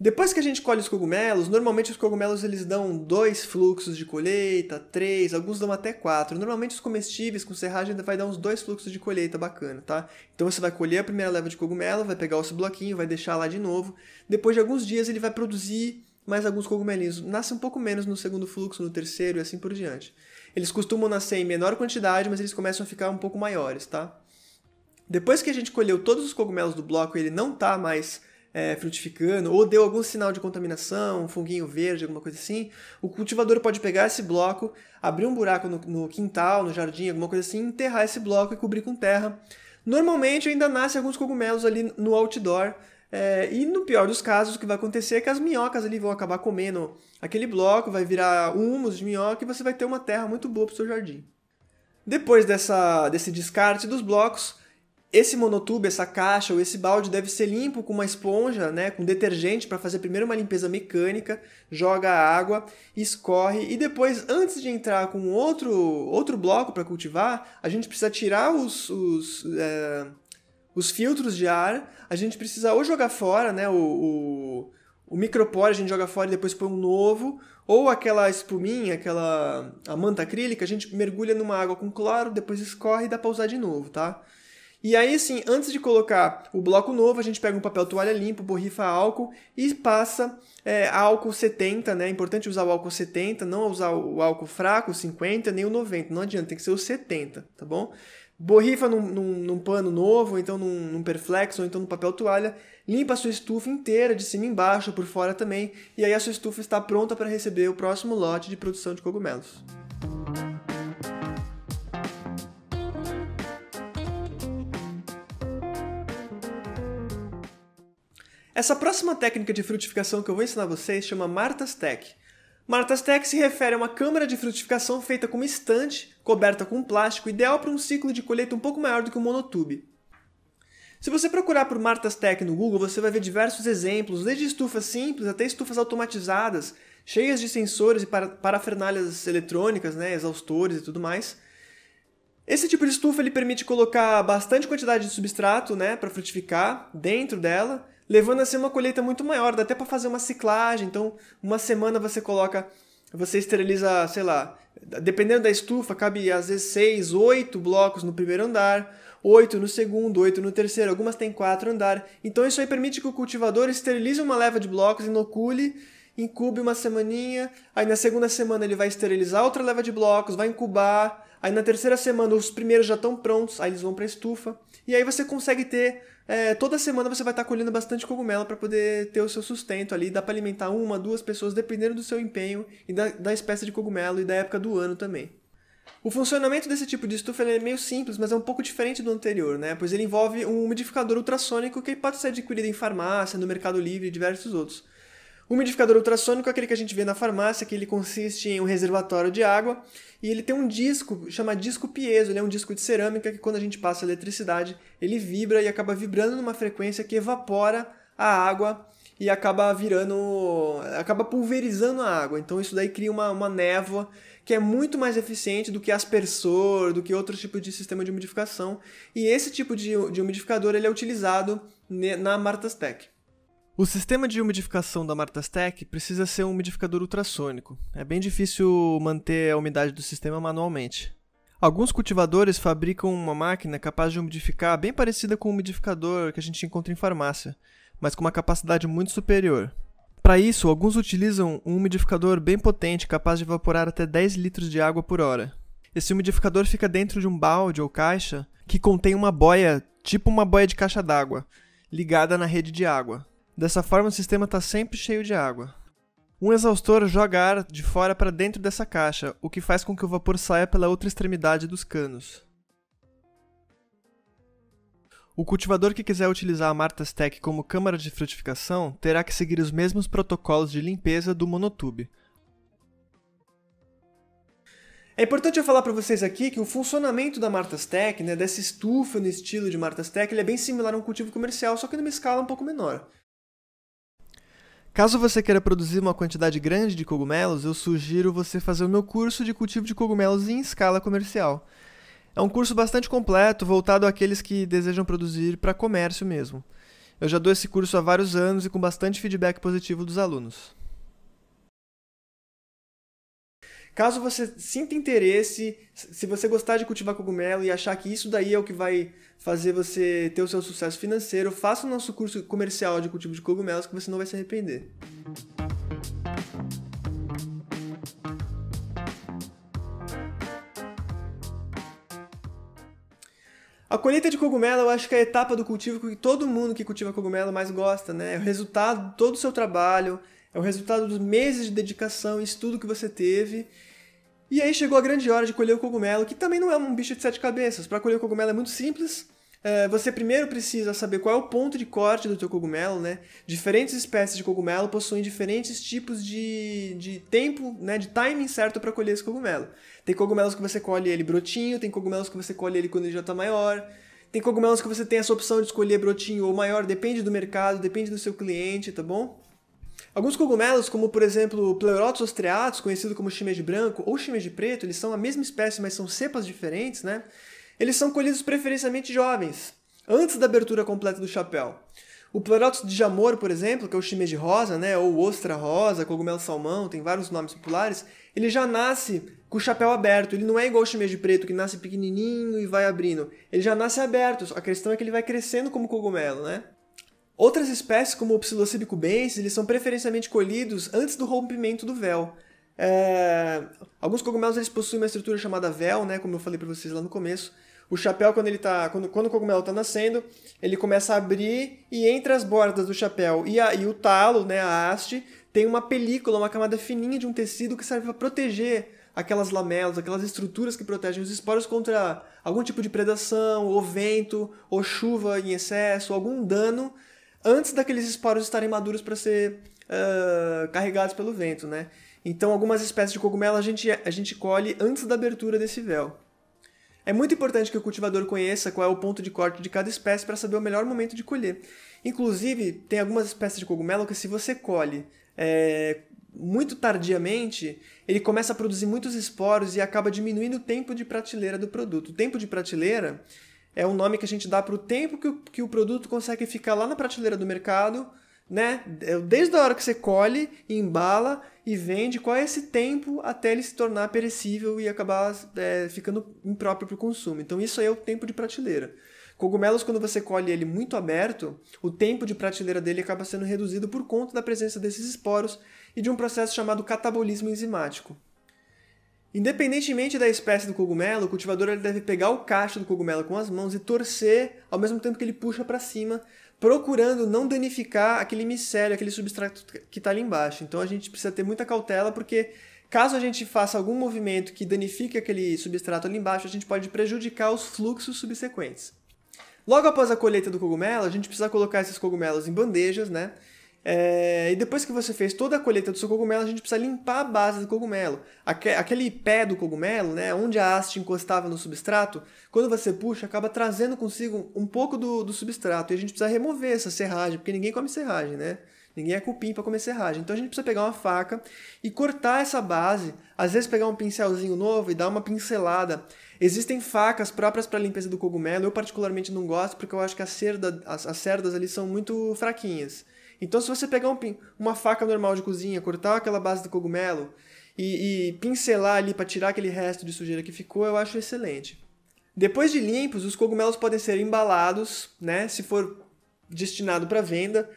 Depois que a gente colhe os cogumelos, normalmente os cogumelos eles dão dois fluxos de colheita, três, alguns dão até quatro. Normalmente os comestíveis com serragem vai dar uns dois fluxos de colheita bacana, tá? Então você vai colher a primeira leva de cogumelo, vai pegar esse bloquinho, vai deixar lá de novo. Depois de alguns dias ele vai produzir mais alguns cogumelinhos. Nasce um pouco menos no segundo fluxo, no terceiro e assim por diante. Eles costumam nascer em menor quantidade, mas eles começam a ficar um pouco maiores, tá? Depois que a gente colheu todos os cogumelos do bloco e ele não tá mais é, frutificando, ou deu algum sinal de contaminação, um funguinho verde, alguma coisa assim, o cultivador pode pegar esse bloco, abrir um buraco no, no quintal, no jardim, alguma coisa assim, enterrar esse bloco e cobrir com terra. Normalmente ainda nasce alguns cogumelos ali no outdoor, é, e no pior dos casos, o que vai acontecer é que as minhocas ali vão acabar comendo aquele bloco, vai virar humus de minhoca e você vai ter uma terra muito boa para o seu jardim. Depois dessa, desse descarte dos blocos, esse monotube, essa caixa ou esse balde deve ser limpo com uma esponja, né, com detergente para fazer primeiro uma limpeza mecânica, joga a água, escorre e depois, antes de entrar com outro, outro bloco para cultivar, a gente precisa tirar os, os, é, os filtros de ar, a gente precisa ou jogar fora né, o, o, o micropore, a gente joga fora e depois põe um novo, ou aquela espuminha, aquela a manta acrílica, a gente mergulha numa água com cloro, depois escorre e dá para usar de novo, tá? E aí, assim, antes de colocar o bloco novo, a gente pega um papel toalha limpo, borrifa álcool e passa é, álcool 70, né? É importante usar o álcool 70, não usar o álcool fraco, 50, nem o 90. Não adianta, tem que ser o 70, tá bom? Borrifa num, num, num pano novo, ou então num, num perflex, ou então no papel toalha. Limpa a sua estufa inteira, de cima embaixo, por fora também. E aí a sua estufa está pronta para receber o próximo lote de produção de cogumelos. Música Essa próxima técnica de frutificação que eu vou ensinar a vocês chama Martas Tech. Martas Tech se refere a uma câmara de frutificação feita com uma estante coberta com plástico, ideal para um ciclo de colheita um pouco maior do que o um monotube. Se você procurar por Martas Tech no Google, você vai ver diversos exemplos, desde estufas simples até estufas automatizadas, cheias de sensores e parafernálias eletrônicas, né, exaustores e tudo mais. Esse tipo de estufa ele permite colocar bastante quantidade de substrato né, para frutificar dentro dela levando a ser uma colheita muito maior, dá até para fazer uma ciclagem. Então, uma semana você coloca, você esteriliza, sei lá, dependendo da estufa, cabe às vezes 6, 8 blocos no primeiro andar, 8 no segundo, 8 no terceiro, algumas têm 4 andar. Então, isso aí permite que o cultivador esterilize uma leva de blocos, inocule incube uma semaninha, aí na segunda semana ele vai esterilizar outra leva de blocos, vai incubar, aí na terceira semana os primeiros já estão prontos, aí eles vão para a estufa, e aí você consegue ter é, toda semana você vai estar tá colhendo bastante cogumelo para poder ter o seu sustento ali. Dá para alimentar uma, duas pessoas, dependendo do seu empenho e da, da espécie de cogumelo e da época do ano também. O funcionamento desse tipo de estufa é meio simples, mas é um pouco diferente do anterior, né? Pois ele envolve um umidificador ultrassônico que pode ser adquirido em farmácia, no Mercado Livre e diversos outros umidificador ultrassônico é aquele que a gente vê na farmácia, que ele consiste em um reservatório de água e ele tem um disco, chama disco piezo, ele é um disco de cerâmica que quando a gente passa eletricidade, ele vibra e acaba vibrando numa frequência que evapora a água e acaba virando. acaba pulverizando a água. Então isso daí cria uma, uma névoa que é muito mais eficiente do que aspersor, do que outro tipo de sistema de umidificação. E esse tipo de, de umidificador ele é utilizado na na Martastec. O sistema de umidificação da Martastec precisa ser um umidificador ultrassônico. É bem difícil manter a umidade do sistema manualmente. Alguns cultivadores fabricam uma máquina capaz de umidificar bem parecida com o umidificador que a gente encontra em farmácia, mas com uma capacidade muito superior. Para isso, alguns utilizam um umidificador bem potente capaz de evaporar até 10 litros de água por hora. Esse umidificador fica dentro de um balde ou caixa que contém uma boia, tipo uma boia de caixa d'água, ligada na rede de água. Dessa forma, o sistema está sempre cheio de água. Um exaustor joga ar de fora para dentro dessa caixa, o que faz com que o vapor saia pela outra extremidade dos canos. O cultivador que quiser utilizar a Martas Tech como câmara de frutificação terá que seguir os mesmos protocolos de limpeza do monotube. É importante eu falar para vocês aqui que o funcionamento da Martas Tech, né, dessa estufa no estilo de Martas Tech, ele é bem similar a um cultivo comercial, só que numa escala um pouco menor. Caso você queira produzir uma quantidade grande de cogumelos, eu sugiro você fazer o meu curso de cultivo de cogumelos em escala comercial. É um curso bastante completo, voltado àqueles que desejam produzir para comércio mesmo. Eu já dou esse curso há vários anos e com bastante feedback positivo dos alunos. Caso você sinta interesse, se você gostar de cultivar cogumelo e achar que isso daí é o que vai fazer você ter o seu sucesso financeiro, faça o nosso curso comercial de cultivo de cogumelos que você não vai se arrepender. A colheita de cogumelo eu acho que é a etapa do cultivo que todo mundo que cultiva cogumelo mais gosta, né? É o resultado de todo o seu trabalho, é o resultado dos meses de dedicação e estudo que você teve e aí chegou a grande hora de colher o cogumelo, que também não é um bicho de sete cabeças. Para colher o cogumelo é muito simples. É, você primeiro precisa saber qual é o ponto de corte do teu cogumelo, né? Diferentes espécies de cogumelo possuem diferentes tipos de, de tempo, né? De timing certo para colher esse cogumelo. Tem cogumelos que você colhe ele brotinho, tem cogumelos que você colhe ele quando ele já está maior. Tem cogumelos que você tem essa opção de escolher brotinho ou maior, depende do mercado, depende do seu cliente, tá bom? Alguns cogumelos, como por exemplo Pleurotus ostreatus, conhecido como shimeji branco ou shimeji preto, eles são a mesma espécie, mas são cepas diferentes, né? Eles são colhidos preferencialmente jovens, antes da abertura completa do chapéu. O Pleurotus de Jamor, por exemplo, que é o shimeji rosa, né, ou ostra rosa, cogumelo salmão, tem vários nomes populares, ele já nasce com o chapéu aberto. Ele não é igual o shimeji preto, que nasce pequenininho e vai abrindo. Ele já nasce aberto. A questão é que ele vai crescendo como cogumelo, né? Outras espécies, como o Psilocybe cubensis, eles são preferencialmente colhidos antes do rompimento do véu. É... Alguns cogumelos eles possuem uma estrutura chamada véu, né, como eu falei para vocês lá no começo. O chapéu, quando, ele tá, quando, quando o cogumelo está nascendo, ele começa a abrir e entre as bordas do chapéu e, a, e o talo, né, a haste, tem uma película, uma camada fininha de um tecido que serve para proteger aquelas lamelas, aquelas estruturas que protegem os esporos contra algum tipo de predação, ou vento, ou chuva em excesso, algum dano antes daqueles esporos estarem maduros para ser uh, carregados pelo vento, né? Então, algumas espécies de cogumelo a gente, a gente colhe antes da abertura desse véu. É muito importante que o cultivador conheça qual é o ponto de corte de cada espécie para saber o melhor momento de colher. Inclusive, tem algumas espécies de cogumelo que, se você colhe é, muito tardiamente, ele começa a produzir muitos esporos e acaba diminuindo o tempo de prateleira do produto. O tempo de prateleira é um nome que a gente dá para o tempo que o, que o produto consegue ficar lá na prateleira do mercado, né? É, desde a hora que você colhe, embala e vende, qual é esse tempo até ele se tornar perecível e acabar é, ficando impróprio para o consumo. Então isso aí é o tempo de prateleira. Cogumelos, quando você colhe ele muito aberto, o tempo de prateleira dele acaba sendo reduzido por conta da presença desses esporos e de um processo chamado catabolismo enzimático. Independentemente da espécie do cogumelo, o cultivador ele deve pegar o cacho do cogumelo com as mãos e torcer ao mesmo tempo que ele puxa para cima, procurando não danificar aquele micélio, aquele substrato que está ali embaixo. Então a gente precisa ter muita cautela porque caso a gente faça algum movimento que danifique aquele substrato ali embaixo, a gente pode prejudicar os fluxos subsequentes. Logo após a colheita do cogumelo, a gente precisa colocar esses cogumelos em bandejas, né? É, e depois que você fez toda a colheita do seu cogumelo, a gente precisa limpar a base do cogumelo. Aquele pé do cogumelo, né, onde a haste encostava no substrato, quando você puxa, acaba trazendo consigo um pouco do, do substrato. E a gente precisa remover essa serragem, porque ninguém come serragem, né? Ninguém é cupim para comer serragem. Então a gente precisa pegar uma faca e cortar essa base, às vezes pegar um pincelzinho novo e dar uma pincelada. Existem facas próprias para limpeza do cogumelo. Eu particularmente não gosto porque eu acho que cerda, as, as cerdas ali são muito fraquinhas. Então, se você pegar um, uma faca normal de cozinha, cortar aquela base do cogumelo e, e pincelar ali para tirar aquele resto de sujeira que ficou, eu acho excelente. Depois de limpos, os cogumelos podem ser embalados, né, se for destinado para venda,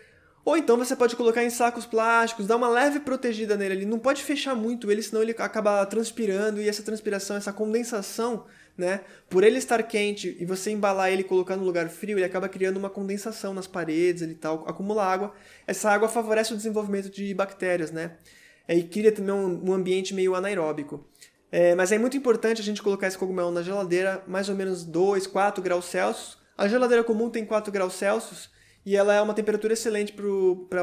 ou então você pode colocar em sacos plásticos, dar uma leve protegida nele. ali. não pode fechar muito ele, senão ele acaba transpirando e essa transpiração, essa condensação né? Por ele estar quente e você embalar ele e colocar no lugar frio, ele acaba criando uma condensação nas paredes e tal, acumula água. Essa água favorece o desenvolvimento de bactérias, né? É, e cria também um ambiente meio anaeróbico. É, mas é muito importante a gente colocar esse cogumelo na geladeira, mais ou menos 2, 4 graus Celsius. A geladeira comum tem 4 graus Celsius e ela é uma temperatura excelente para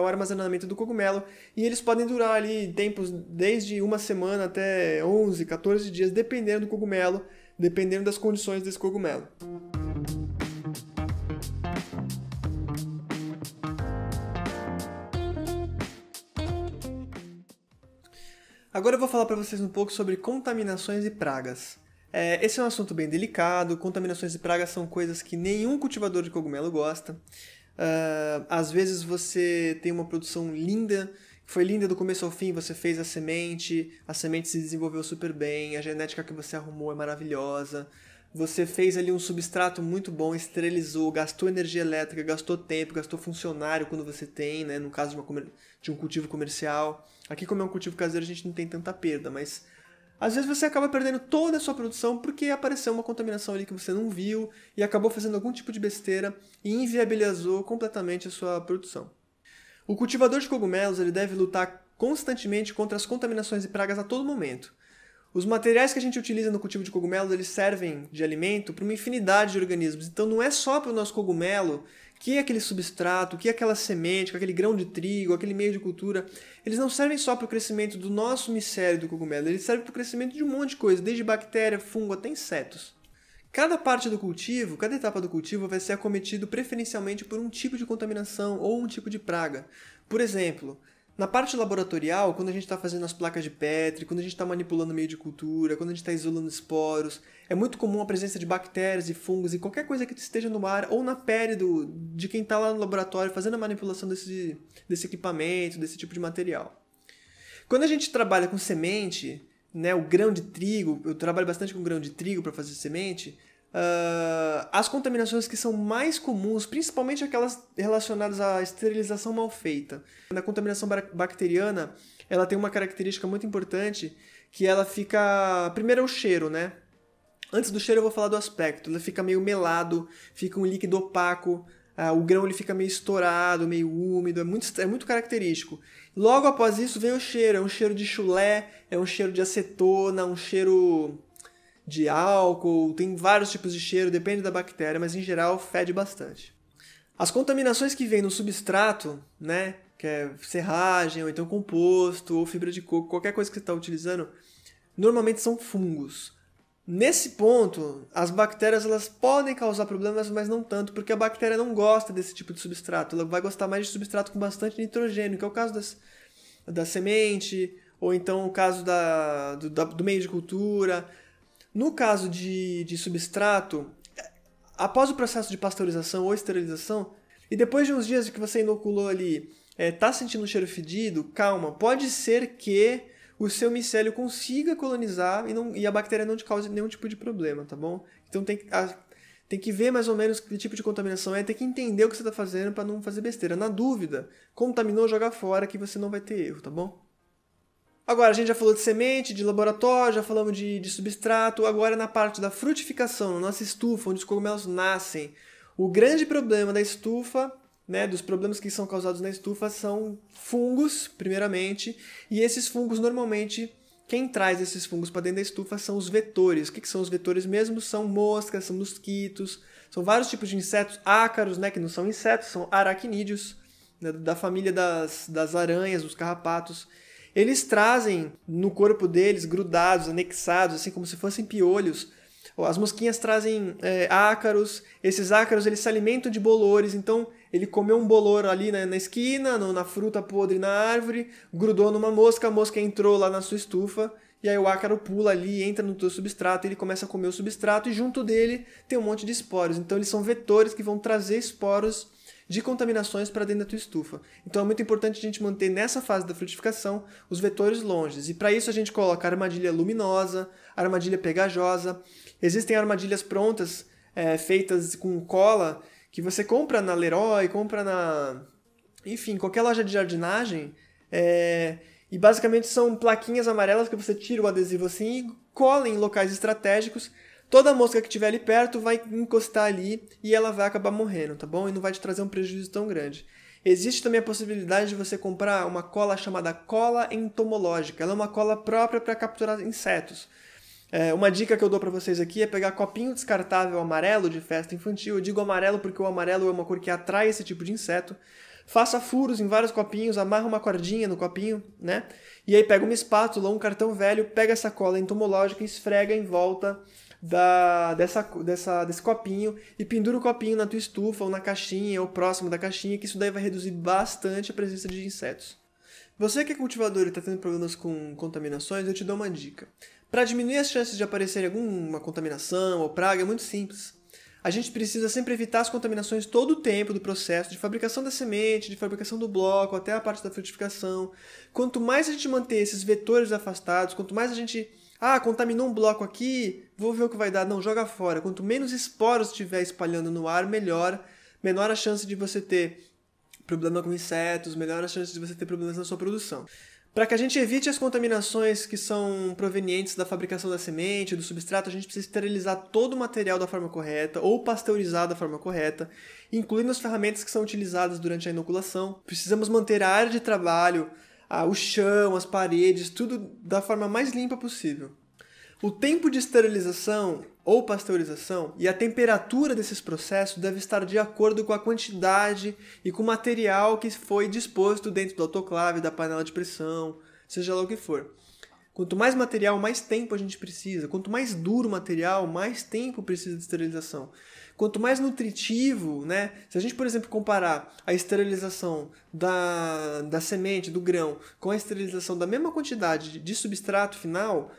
o armazenamento do cogumelo. E eles podem durar ali tempos desde uma semana até 11, 14 dias, dependendo do cogumelo dependendo das condições desse cogumelo. Agora eu vou falar para vocês um pouco sobre contaminações e pragas. É, esse é um assunto bem delicado. Contaminações e pragas são coisas que nenhum cultivador de cogumelo gosta. Uh, às vezes você tem uma produção linda foi linda do começo ao fim, você fez a semente, a semente se desenvolveu super bem, a genética que você arrumou é maravilhosa. Você fez ali um substrato muito bom, esterilizou, gastou energia elétrica, gastou tempo, gastou funcionário quando você tem, né, no caso de, uma, de um cultivo comercial. Aqui como é um cultivo caseiro, a gente não tem tanta perda, mas às vezes você acaba perdendo toda a sua produção porque apareceu uma contaminação ali que você não viu e acabou fazendo algum tipo de besteira e inviabilizou completamente a sua produção. O cultivador de cogumelos ele deve lutar constantemente contra as contaminações e pragas a todo momento. Os materiais que a gente utiliza no cultivo de cogumelos eles servem de alimento para uma infinidade de organismos. Então não é só para o nosso cogumelo que é aquele substrato, que é aquela semente, aquele grão de trigo, aquele meio de cultura, eles não servem só para o crescimento do nosso micélio do cogumelo, eles servem para o crescimento de um monte de coisa, desde bactéria, fungo até insetos. Cada parte do cultivo, cada etapa do cultivo vai ser acometido preferencialmente por um tipo de contaminação ou um tipo de praga. Por exemplo, na parte laboratorial, quando a gente está fazendo as placas de Petri, quando a gente está manipulando meio de cultura, quando a gente está isolando esporos, é muito comum a presença de bactérias e fungos e qualquer coisa que esteja no ar ou na pele do, de quem está lá no laboratório fazendo a manipulação desse, desse equipamento, desse tipo de material. Quando a gente trabalha com semente, né, o grão de trigo, eu trabalho bastante com grão de trigo para fazer semente, uh, as contaminações que são mais comuns, principalmente aquelas relacionadas à esterilização mal feita. Na contaminação bacteriana, ela tem uma característica muito importante que ela fica. Primeiro é o cheiro, né? Antes do cheiro eu vou falar do aspecto. Ele fica meio melado, fica um líquido opaco, ah, o grão ele fica meio estourado, meio úmido, é muito, é muito característico. Logo após isso vem o cheiro, é um cheiro de chulé, é um cheiro de acetona, um cheiro de álcool, tem vários tipos de cheiro, depende da bactéria, mas em geral fede bastante. As contaminações que vêm no substrato, né, que é serragem, ou então composto, ou fibra de coco, qualquer coisa que você está utilizando, normalmente são fungos. Nesse ponto, as bactérias elas podem causar problemas, mas não tanto, porque a bactéria não gosta desse tipo de substrato. Ela vai gostar mais de substrato com bastante nitrogênio, que é o caso das, da semente, ou então o caso da, do, da, do meio de cultura. No caso de, de substrato, após o processo de pasteurização ou esterilização, e depois de uns dias que você inoculou ali, é, tá sentindo um cheiro fedido, calma, pode ser que o seu micélio consiga colonizar e, não, e a bactéria não te cause nenhum tipo de problema, tá bom? Então tem que, a, tem que ver mais ou menos que tipo de contaminação é, tem que entender o que você está fazendo para não fazer besteira. Na dúvida, contaminou, joga fora que você não vai ter erro, tá bom? Agora, a gente já falou de semente, de laboratório, já falamos de, de substrato. Agora, na parte da frutificação, na nossa estufa, onde os cogumelos nascem, o grande problema da estufa, né, dos problemas que são causados na estufa, são fungos, primeiramente. E esses fungos, normalmente, quem traz esses fungos para dentro da estufa são os vetores. O que, que são os vetores mesmo? São moscas, são mosquitos, são vários tipos de insetos, ácaros, né, que não são insetos, são aracnídeos, né, da família das, das aranhas, dos carrapatos eles trazem no corpo deles, grudados, anexados, assim como se fossem piolhos. As mosquinhas trazem é, ácaros, esses ácaros eles se alimentam de bolores, então ele comeu um bolor ali na, na esquina, no, na fruta podre na árvore, grudou numa mosca, a mosca entrou lá na sua estufa, e aí o ácaro pula ali, entra no teu substrato, ele começa a comer o substrato e junto dele tem um monte de esporos. Então eles são vetores que vão trazer esporos de contaminações para dentro da tua estufa. Então é muito importante a gente manter nessa fase da frutificação os vetores longes. E para isso a gente coloca armadilha luminosa, armadilha pegajosa. Existem armadilhas prontas é, feitas com cola que você compra na Leroy, compra na. Enfim, qualquer loja de jardinagem. É... E basicamente são plaquinhas amarelas que você tira o adesivo assim e cola em locais estratégicos toda mosca que estiver ali perto vai encostar ali e ela vai acabar morrendo, tá bom? E não vai te trazer um prejuízo tão grande. Existe também a possibilidade de você comprar uma cola chamada cola entomológica. Ela é uma cola própria para capturar insetos. É, uma dica que eu dou para vocês aqui é pegar copinho descartável amarelo de festa infantil. Eu digo amarelo porque o amarelo é uma cor que atrai esse tipo de inseto. Faça furos em vários copinhos, amarra uma cordinha no copinho, né? E aí pega uma espátula ou um cartão velho, pega essa cola entomológica, esfrega em volta da, dessa, dessa, desse copinho e pendura o copinho na tua estufa ou na caixinha ou próximo da caixinha, que isso daí vai reduzir bastante a presença de insetos. Você que é cultivador e está tendo problemas com contaminações, eu te dou uma dica. Para diminuir as chances de aparecer alguma contaminação ou praga, é muito simples. A gente precisa sempre evitar as contaminações todo o tempo do processo de fabricação da semente, de fabricação do bloco, até a parte da frutificação. Quanto mais a gente manter esses vetores afastados, quanto mais a gente ah, contaminou um bloco aqui, vou ver o que vai dar. Não, joga fora. Quanto menos esporos estiver espalhando no ar, melhor. Menor a chance de você ter problema com insetos, melhor a chance de você ter problemas na sua produção. Para que a gente evite as contaminações que são provenientes da fabricação da semente, do substrato, a gente precisa esterilizar todo o material da forma correta ou pasteurizar da forma correta, incluindo as ferramentas que são utilizadas durante a inoculação. Precisamos manter a área de trabalho ah, o chão, as paredes, tudo da forma mais limpa possível. O tempo de esterilização ou pasteurização e a temperatura desses processos deve estar de acordo com a quantidade e com o material que foi disposto dentro do autoclave, da panela de pressão, seja lá o que for. Quanto mais material, mais tempo a gente precisa. Quanto mais duro o material, mais tempo precisa de esterilização. Quanto mais nutritivo, né? Se a gente, por exemplo, comparar a esterilização da, da semente, do grão, com a esterilização da mesma quantidade de substrato final,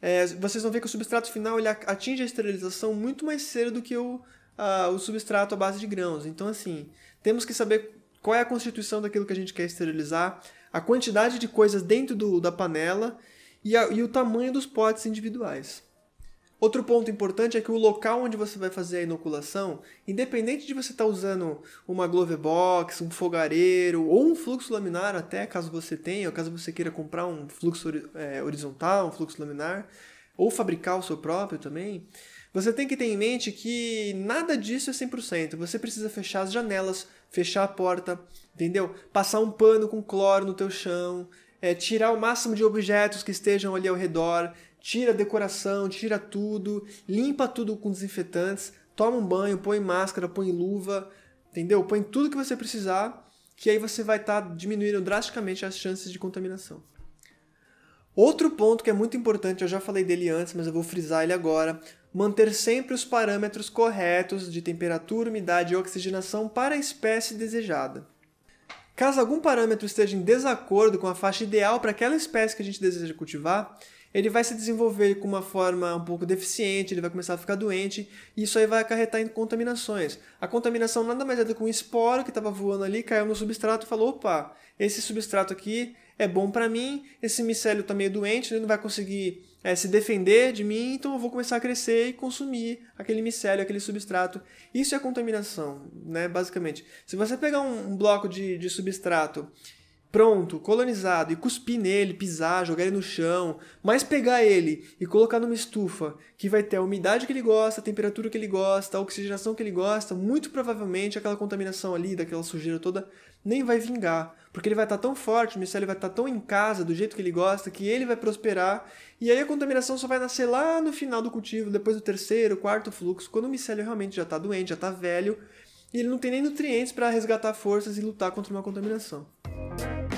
é, vocês vão ver que o substrato final ele atinge a esterilização muito mais cedo do que o, a, o substrato à base de grãos. Então, assim, temos que saber qual é a constituição daquilo que a gente quer esterilizar, a quantidade de coisas dentro do, da panela e, a, e o tamanho dos potes individuais. Outro ponto importante é que o local onde você vai fazer a inoculação, independente de você estar tá usando uma glove box, um fogareiro ou um fluxo laminar até, caso você tenha, ou caso você queira comprar um fluxo é, horizontal, um fluxo laminar, ou fabricar o seu próprio também, você tem que ter em mente que nada disso é 100%. Você precisa fechar as janelas, fechar a porta, entendeu? Passar um pano com cloro no teu chão, é, tirar o máximo de objetos que estejam ali ao redor, tira a decoração, tira tudo, limpa tudo com desinfetantes, toma um banho, põe máscara, põe luva, entendeu? Põe tudo que você precisar, que aí você vai estar tá diminuindo drasticamente as chances de contaminação. Outro ponto que é muito importante, eu já falei dele antes, mas eu vou frisar ele agora, manter sempre os parâmetros corretos de temperatura, umidade e oxigenação para a espécie desejada. Caso algum parâmetro esteja em desacordo com a faixa ideal para aquela espécie que a gente deseja cultivar, ele vai se desenvolver com uma forma um pouco deficiente, ele vai começar a ficar doente, e isso aí vai acarretar em contaminações. A contaminação nada mais é do que um esporo que estava voando ali, caiu no substrato e falou: opa, esse substrato aqui é bom para mim, esse micélio está meio doente, ele não vai conseguir é, se defender de mim, então eu vou começar a crescer e consumir aquele micélio, aquele substrato. Isso é contaminação, né, basicamente. Se você pegar um, um bloco de, de substrato pronto, colonizado, e cuspir nele, pisar, jogar ele no chão, mas pegar ele e colocar numa estufa que vai ter a umidade que ele gosta, a temperatura que ele gosta, a oxigenação que ele gosta, muito provavelmente aquela contaminação ali, daquela sujeira toda, nem vai vingar, porque ele vai estar tão forte, o micélio vai estar tão em casa, do jeito que ele gosta, que ele vai prosperar, e aí a contaminação só vai nascer lá no final do cultivo, depois do terceiro, quarto fluxo, quando o micélio realmente já está doente, já está velho, e ele não tem nem nutrientes para resgatar forças e lutar contra uma contaminação. Música